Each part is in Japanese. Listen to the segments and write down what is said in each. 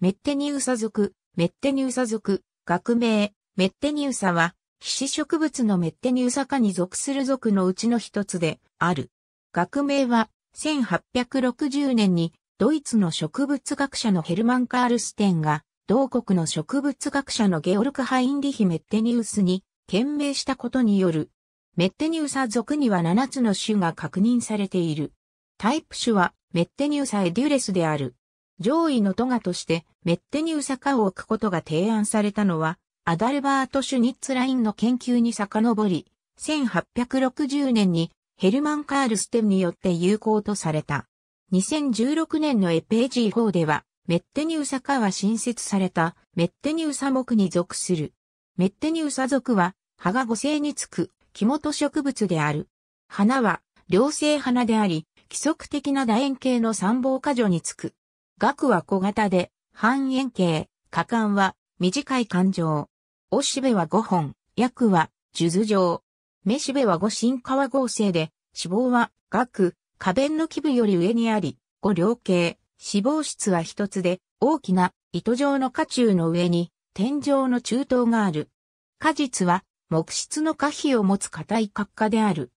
メッテニウサ属、メッテニウサ属、学名、メッテニウサは、皮脂植物のメッテニウサ科に属する属のうちの一つである。学名は、1860年にドイツの植物学者のヘルマン・カールステンが、同国の植物学者のゲオルク・ハインリヒ・メッテニウスに懸名したことによる。メッテニウサ属には7つの種が確認されている。タイプ種はメッテニウサエデュレスである。上位のトガとしてメッテニウサカを置くことが提案されたのは、アダルバート・シュニッツラインの研究に遡り、1860年にヘルマン・カールステムによって有効とされた。2016年のエページー4では、メッテニウサカは新設されたメッテニウサ木に属する。メッテニウサ属は葉が五性につく木元植物である。花は両性花であり、規則的な楕円形の三房果樹につく。額は小型で、半円形、果敢は短い感情。おしべは5本、薬は数珠状。めしべは五神皮合成で、脂肪は額、花弁の基部より上にあり、五両形、脂肪質は一つで、大きな糸状の花中の上に、天井の中等がある。果実は、木質の花皮を持つ硬い角化である。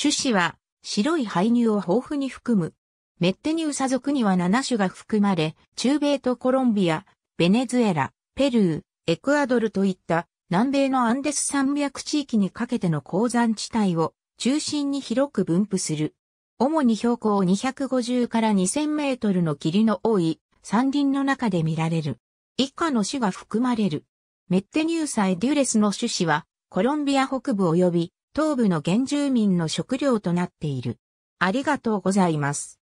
種子は、白い胚乳を豊富に含む。メッテニウサ族には7種が含まれ、中米とコロンビア、ベネズエラ、ペルー、エクアドルといった南米のアンデス山脈地域にかけての鉱山地帯を中心に広く分布する。主に標高250から2000メートルの霧の多い山林の中で見られる。以下の種が含まれる。メッテニューサエデュレスの種子はコロンビア北部及び東部の原住民の食料となっている。ありがとうございます。